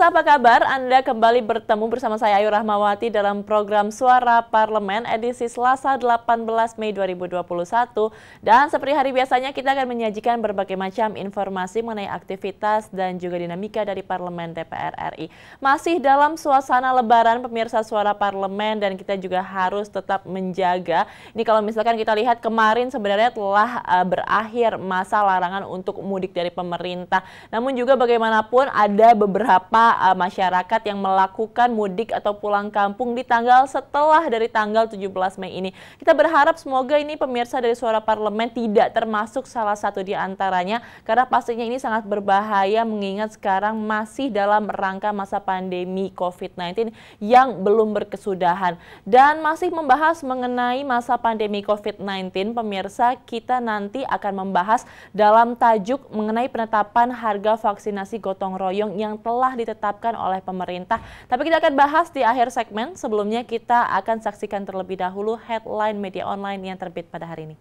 Pemirsa apa kabar? Anda kembali bertemu bersama saya Ayu Rahmawati dalam program Suara Parlemen edisi Selasa 18 Mei 2021 dan seperti hari biasanya kita akan menyajikan berbagai macam informasi mengenai aktivitas dan juga dinamika dari Parlemen DPR RI. Masih dalam suasana lebaran pemirsa Suara Parlemen dan kita juga harus tetap menjaga. Ini kalau misalkan kita lihat kemarin sebenarnya telah eh, berakhir masa larangan untuk mudik dari pemerintah. Namun juga bagaimanapun ada beberapa uh, masyarakat yang melakukan mudik atau pulang kampung di tanggal setelah dari tanggal 17 Mei ini. Kita berharap semoga ini pemirsa dari suara parlemen tidak termasuk salah satu di antaranya karena pastinya ini sangat berbahaya mengingat sekarang masih dalam rangka masa pandemi COVID-19 yang belum berkesudahan. Dan masih membahas mengenai masa pandemi COVID-19, pemirsa kita nanti akan membahas dalam tajuk mengenai penetapan harga vaksinasi gotong royong yang telah ditetapkan ditetapkan oleh pemerintah. Tapi kita akan bahas di akhir segmen. Sebelumnya kita akan saksikan terlebih dahulu headline media online yang terbit pada hari ini.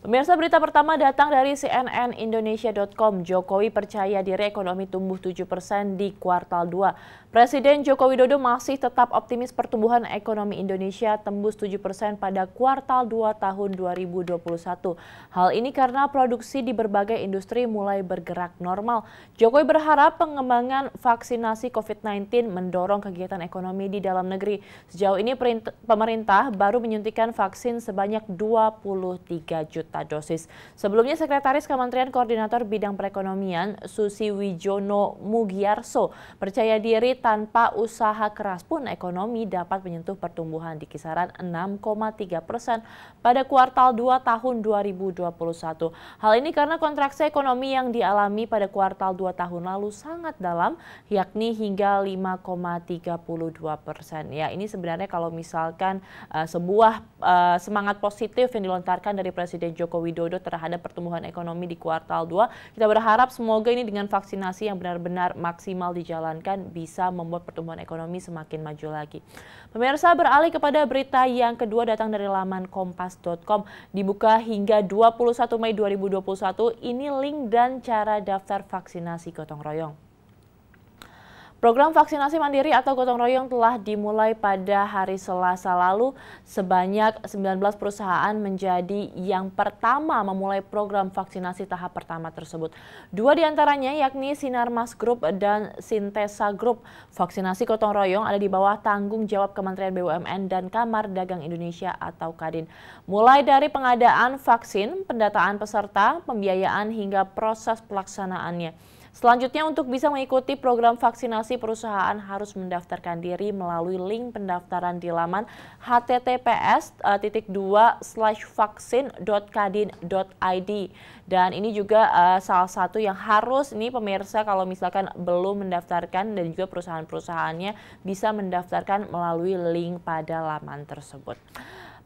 Pemirsa berita pertama datang dari cnnindonesia.com. Jokowi percaya diri ekonomi tumbuh 7% di kuartal 2. Presiden Joko Widodo masih tetap optimis pertumbuhan ekonomi Indonesia tembus 7% pada kuartal 2 tahun 2021. Hal ini karena produksi di berbagai industri mulai bergerak normal. Jokowi berharap pengembangan vaksinasi COVID-19 mendorong kegiatan ekonomi di dalam negeri. Sejauh ini pemerintah baru menyuntikkan vaksin sebanyak 23 juta juta dosis. Sebelumnya Sekretaris Kementerian Koordinator Bidang Perekonomian Susi Wijono Mugiarso percaya diri tanpa usaha keras pun ekonomi dapat menyentuh pertumbuhan di kisaran 6,3 persen pada kuartal 2 tahun 2021. Hal ini karena kontraksi ekonomi yang dialami pada kuartal 2 tahun lalu sangat dalam, yakni hingga 5,32 persen. Ya, ini sebenarnya kalau misalkan uh, sebuah uh, semangat positif yang dilontarkan dari Presiden Joko Widodo terhadap pertumbuhan ekonomi di kuartal 2. Kita berharap semoga ini dengan vaksinasi yang benar-benar maksimal dijalankan bisa membuat pertumbuhan ekonomi semakin maju lagi. Pemirsa beralih kepada berita yang kedua datang dari laman kompas.com dibuka hingga 21 Mei 2021. Ini link dan cara daftar vaksinasi gotong royong. Program vaksinasi mandiri atau gotong royong telah dimulai pada hari Selasa lalu. Sebanyak 19 perusahaan menjadi yang pertama memulai program vaksinasi tahap pertama tersebut. Dua diantaranya yakni Sinarmas Group dan Sintesa Group. Vaksinasi gotong royong ada di bawah tanggung jawab Kementerian BUMN dan Kamar Dagang Indonesia atau Kadin. Mulai dari pengadaan vaksin, pendataan peserta, pembiayaan hingga proses pelaksanaannya. Selanjutnya untuk bisa mengikuti program vaksinasi perusahaan harus mendaftarkan diri melalui link pendaftaran di laman https titik vaksin.kadin.id dan ini juga uh, salah satu yang harus nih pemirsa kalau misalkan belum mendaftarkan dan juga perusahaan-perusahaannya bisa mendaftarkan melalui link pada laman tersebut.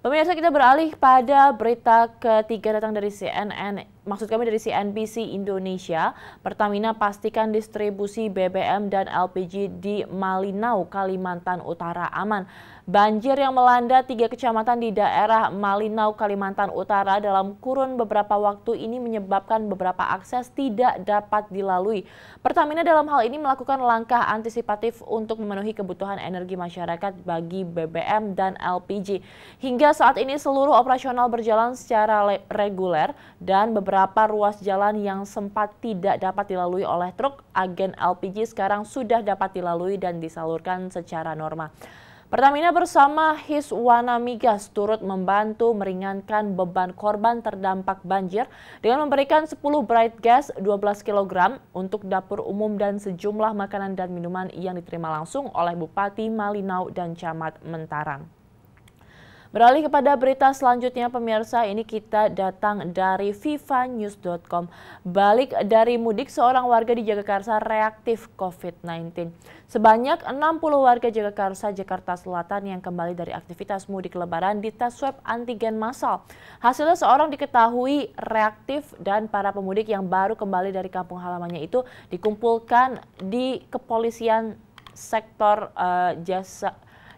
Pemirsa kita beralih pada berita ketiga datang dari CNN maksud kami dari CNBC Indonesia, Pertamina pastikan distribusi BBM dan LPG di Malinau, Kalimantan Utara aman. Banjir yang melanda tiga kecamatan di daerah Malinau, Kalimantan Utara dalam kurun beberapa waktu ini menyebabkan beberapa akses tidak dapat dilalui. Pertamina dalam hal ini melakukan langkah antisipatif untuk memenuhi kebutuhan energi masyarakat bagi BBM dan LPG. Hingga saat ini seluruh operasional berjalan secara reguler dan beberapa beberapa ruas jalan yang sempat tidak dapat dilalui oleh truk, agen LPG sekarang sudah dapat dilalui dan disalurkan secara normal. Pertamina bersama Hiswana Migas turut membantu meringankan beban korban terdampak banjir dengan memberikan 10 bright gas 12 kg untuk dapur umum dan sejumlah makanan dan minuman yang diterima langsung oleh Bupati Malinau dan Camat Mentarang. Beralih kepada berita selanjutnya pemirsa, ini kita datang dari vivanews.com. Balik dari mudik, seorang warga di Jagakarsa reaktif COVID-19. Sebanyak 60 warga Jagakarsa, Jakarta Selatan yang kembali dari aktivitas mudik lebaran tes swab antigen massal. Hasilnya seorang diketahui reaktif dan para pemudik yang baru kembali dari kampung halamannya itu dikumpulkan di kepolisian sektor uh, jasa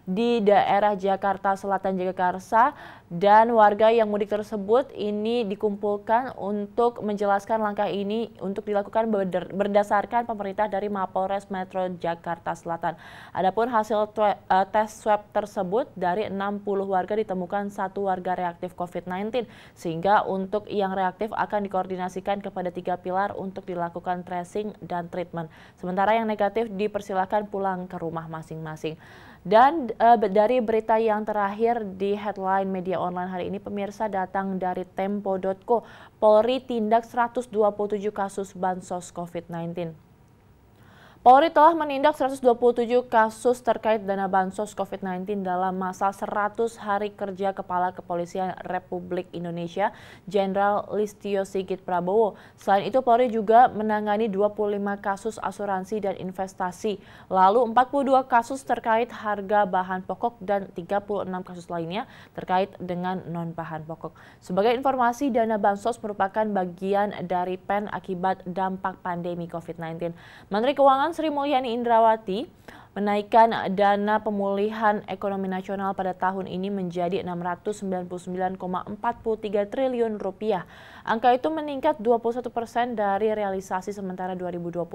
di daerah Jakarta Selatan Jagakarsa dan warga yang mudik tersebut ini dikumpulkan untuk menjelaskan langkah ini untuk dilakukan berdasarkan pemerintah dari Mapolres Metro Jakarta Selatan. Adapun hasil eh, tes swab tersebut dari 60 warga ditemukan satu warga reaktif COVID-19 sehingga untuk yang reaktif akan dikoordinasikan kepada tiga pilar untuk dilakukan tracing dan treatment. Sementara yang negatif dipersilahkan pulang ke rumah masing-masing. Dan uh, dari berita yang terakhir di headline media online hari ini, pemirsa datang dari tempo.co, Polri tindak 127 kasus bansos COVID-19. Polri telah menindak 127 kasus terkait dana bansos COVID-19 dalam masa 100 hari kerja Kepala Kepolisian Republik Indonesia, Jenderal Listio Sigit Prabowo. Selain itu, Polri juga menangani 25 kasus asuransi dan investasi, lalu 42 kasus terkait harga bahan pokok dan 36 kasus lainnya terkait dengan non-bahan pokok. Sebagai informasi, dana bansos merupakan bagian dari PEN akibat dampak pandemi COVID-19. Menteri Keuangan Sri Mulyani Indrawati menaikkan dana pemulihan ekonomi nasional pada tahun ini menjadi 699,43 triliun rupiah. Angka itu meningkat 21 persen dari realisasi sementara 2020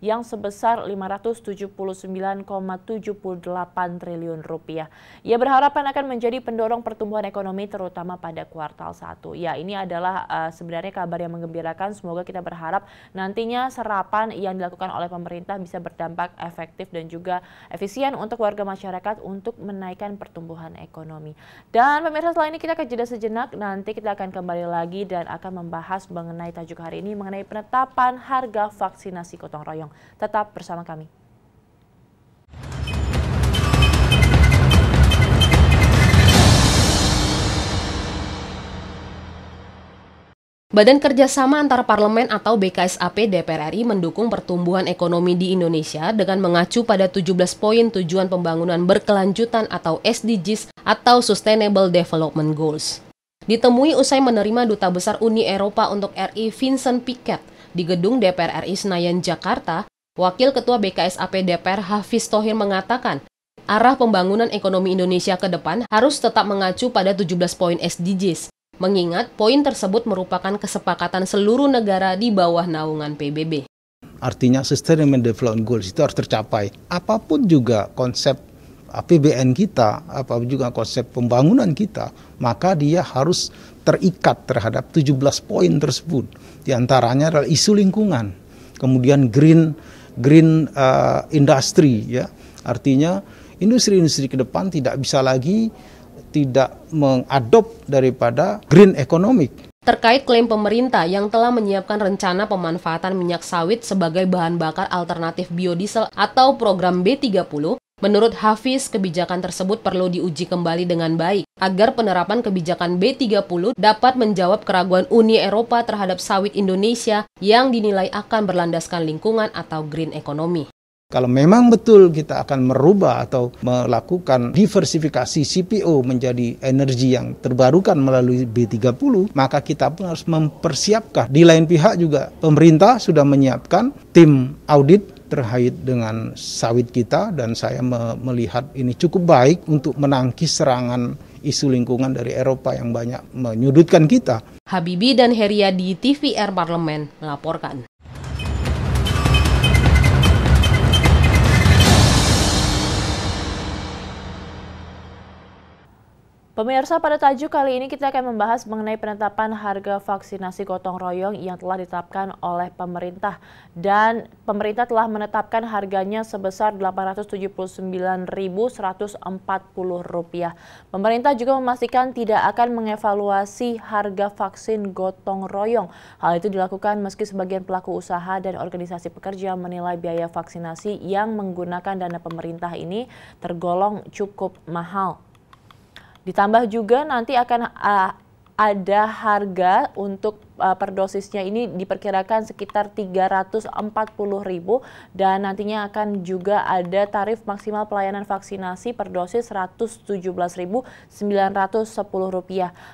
yang sebesar 579,78 triliun rupiah. Ia berharap akan menjadi pendorong pertumbuhan ekonomi terutama pada kuartal 1. Ya, ini adalah uh, sebenarnya kabar yang menggembirakan. Semoga kita berharap nantinya serapan yang dilakukan oleh pemerintah bisa berdampak efektif dan juga efisien untuk warga masyarakat untuk menaikkan pertumbuhan ekonomi. Dan pemirsa setelah ini kita akan jeda sejenak, nanti kita akan kembali lagi dan akan membahas mengenai tajuk hari ini mengenai penetapan harga vaksinasi gotong royong. Tetap bersama kami. Badan Kerjasama Antar Parlemen atau BKSAP DPR RI mendukung pertumbuhan ekonomi di Indonesia dengan mengacu pada 17 poin tujuan pembangunan berkelanjutan atau SDGs atau Sustainable Development Goals. Ditemui usai menerima Duta Besar Uni Eropa untuk RI Vincent Piket di gedung DPR RI Senayan, Jakarta, Wakil Ketua BKSAP DPR Hafiz Tohir mengatakan, arah pembangunan ekonomi Indonesia ke depan harus tetap mengacu pada 17 poin SDGs Mengingat poin tersebut merupakan kesepakatan seluruh negara di bawah naungan PBB. Artinya sustainable development goals itu harus tercapai. Apapun juga konsep APBN uh, kita, apapun juga konsep pembangunan kita, maka dia harus terikat terhadap 17 poin tersebut. Di antaranya adalah isu lingkungan, kemudian green green uh, industry ya. Artinya industri-industri ke depan tidak bisa lagi tidak mengadop daripada green economic. Terkait klaim pemerintah yang telah menyiapkan rencana pemanfaatan minyak sawit sebagai bahan bakar alternatif biodiesel atau program B30, menurut Hafiz kebijakan tersebut perlu diuji kembali dengan baik agar penerapan kebijakan B30 dapat menjawab keraguan Uni Eropa terhadap sawit Indonesia yang dinilai akan berlandaskan lingkungan atau green economy. Kalau memang betul kita akan merubah atau melakukan diversifikasi CPO menjadi energi yang terbarukan melalui B30, maka kita pun harus mempersiapkan. Di lain pihak juga pemerintah sudah menyiapkan tim audit terkait dengan sawit kita dan saya me melihat ini cukup baik untuk menangkis serangan isu lingkungan dari Eropa yang banyak menyudutkan kita. Habibi dan Heriadi TVR Parlemen melaporkan. Pemirsa, pada tajuk kali ini kita akan membahas mengenai penetapan harga vaksinasi gotong royong yang telah ditetapkan oleh pemerintah. Dan pemerintah telah menetapkan harganya sebesar Rp879.140. Pemerintah juga memastikan tidak akan mengevaluasi harga vaksin gotong royong. Hal itu dilakukan meski sebagian pelaku usaha dan organisasi pekerja menilai biaya vaksinasi yang menggunakan dana pemerintah ini tergolong cukup mahal. Ditambah juga nanti akan uh, ada harga untuk uh, per dosisnya ini diperkirakan sekitar 340.000 dan nantinya akan juga ada tarif maksimal pelayanan vaksinasi per dosis Rp117.910.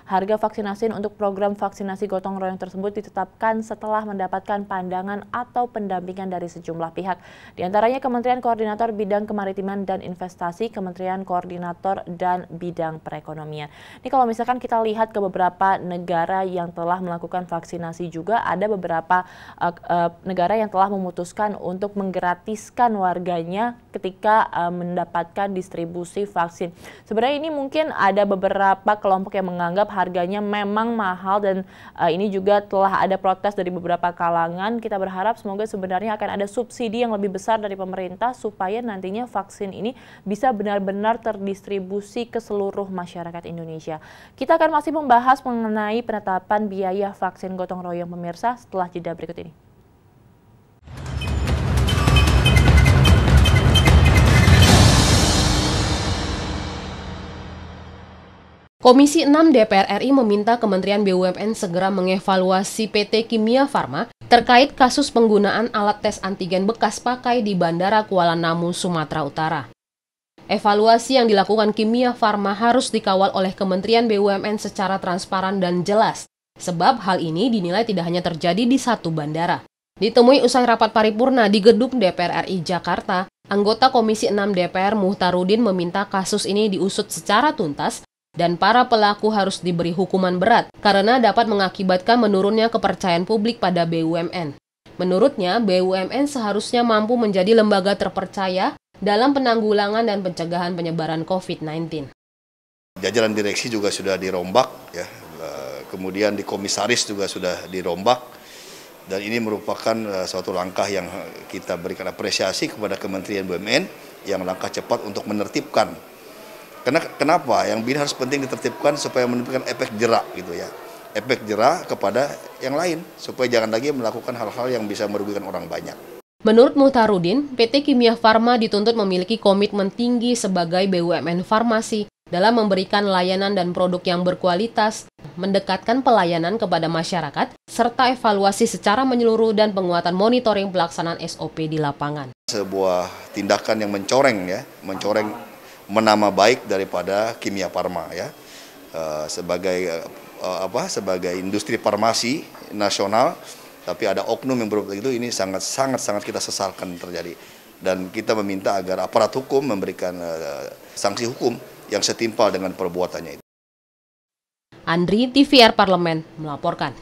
Harga vaksinasi untuk program vaksinasi gotong royong tersebut ditetapkan setelah mendapatkan pandangan atau pendampingan dari sejumlah pihak. Di antaranya Kementerian Koordinator Bidang Kemaritiman dan Investasi, Kementerian Koordinator dan Bidang Perekonomian. Ini kalau misalkan kita lihat ke beberapa negara yang telah melakukan vaksinasi juga ada beberapa uh, uh, negara yang telah memutuskan untuk menggratiskan warganya ketika uh, mendapatkan distribusi vaksin. Sebenarnya ini mungkin ada beberapa kelompok yang menganggap harganya memang mahal dan uh, ini juga telah ada protes dari beberapa kalangan. Kita berharap semoga sebenarnya akan ada subsidi yang lebih besar dari pemerintah supaya nantinya vaksin ini bisa benar-benar terdistribusi ke seluruh masyarakat Indonesia. Kita akan masih membahas mengenai penetapan biaya vaksin vaksin gotong royong pemirsa setelah jeda berikut ini. Komisi 6 DPR RI meminta Kementerian BUMN segera mengevaluasi PT Kimia Farma terkait kasus penggunaan alat tes antigen bekas pakai di Bandara Kuala Namu, Sumatera Utara. Evaluasi yang dilakukan Kimia Farma harus dikawal oleh Kementerian BUMN secara transparan dan jelas, Sebab hal ini dinilai tidak hanya terjadi di satu bandara. Ditemui usai rapat paripurna di gedung DPR RI Jakarta, anggota Komisi 6 DPR Muhtarudin meminta kasus ini diusut secara tuntas dan para pelaku harus diberi hukuman berat karena dapat mengakibatkan menurunnya kepercayaan publik pada BUMN. Menurutnya, BUMN seharusnya mampu menjadi lembaga terpercaya dalam penanggulangan dan pencegahan penyebaran COVID-19. Jajaran direksi juga sudah dirombak ya kemudian di komisaris juga sudah dirombak dan ini merupakan uh, suatu langkah yang kita berikan apresiasi kepada Kementerian BUMN yang langkah cepat untuk menertibkan. Karena kenapa? Yang BIN harus penting ditertibkan supaya menimbulkan efek jerak gitu ya. Efek jerak kepada yang lain supaya jangan lagi melakukan hal-hal yang bisa merugikan orang banyak. Menurut Muhtarudin, PT Kimia Farma dituntut memiliki komitmen tinggi sebagai BUMN farmasi dalam memberikan layanan dan produk yang berkualitas, mendekatkan pelayanan kepada masyarakat, serta evaluasi secara menyeluruh dan penguatan monitoring pelaksanaan SOP di lapangan. Sebuah tindakan yang mencoreng ya, mencoreng menama baik daripada kimia parma ya. Eh, sebagai eh, eh, apa sebagai industri farmasi nasional tapi ada oknum yang berbuat itu ini sangat sangat sangat kita sesalkan terjadi dan kita meminta agar aparat hukum memberikan uh, sanksi hukum yang setimpal dengan perbuatannya itu. Andri TVR Parlemen melaporkan.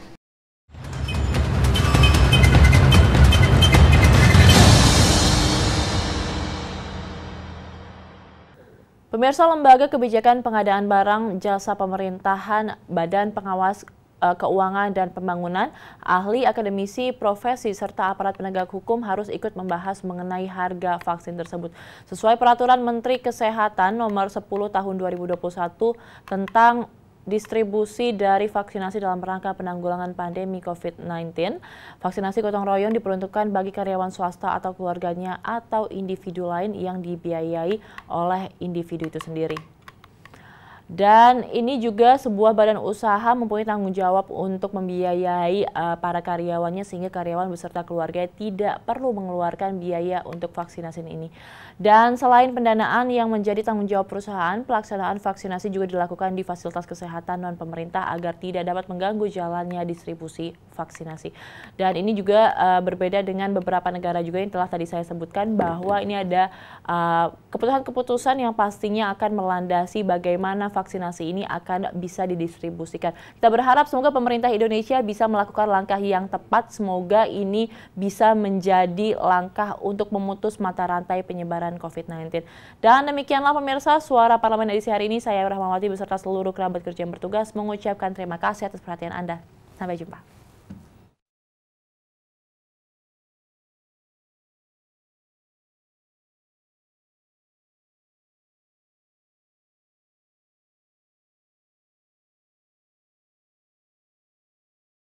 Pemirsa Lembaga Kebijakan Pengadaan Barang Jasa Pemerintahan Badan Pengawas Eh, keuangan dan Pembangunan, ahli akademisi, profesi, serta aparat penegak hukum harus ikut membahas mengenai harga vaksin tersebut. Sesuai peraturan Menteri Kesehatan nomor 10 tahun 2021 tentang distribusi dari vaksinasi dalam rangka penanggulangan pandemi COVID-19. Vaksinasi gotong royong diperuntukkan bagi karyawan swasta atau keluarganya atau individu lain yang dibiayai oleh individu itu sendiri. Dan ini juga sebuah badan usaha mempunyai tanggung jawab untuk membiayai uh, para karyawannya sehingga karyawan beserta keluarga tidak perlu mengeluarkan biaya untuk vaksinasi ini. Dan selain pendanaan yang menjadi tanggung jawab perusahaan, pelaksanaan vaksinasi juga dilakukan di fasilitas kesehatan non pemerintah agar tidak dapat mengganggu jalannya distribusi vaksinasi. Dan ini juga uh, berbeda dengan beberapa negara juga yang telah tadi saya sebutkan bahwa ini ada eh, keputusan-keputusan uh, yang pastinya akan melandasi bagaimana vaksinasi ini akan bisa didistribusikan. Kita berharap semoga pemerintah Indonesia bisa melakukan langkah yang tepat. Semoga ini bisa menjadi langkah untuk memutus mata rantai penyebaran COVID-19. Dan demikianlah pemirsa suara parlemen edisi hari ini. Saya Rahmawati beserta seluruh kerabat kerja yang bertugas mengucapkan terima kasih atas perhatian Anda. Sampai jumpa.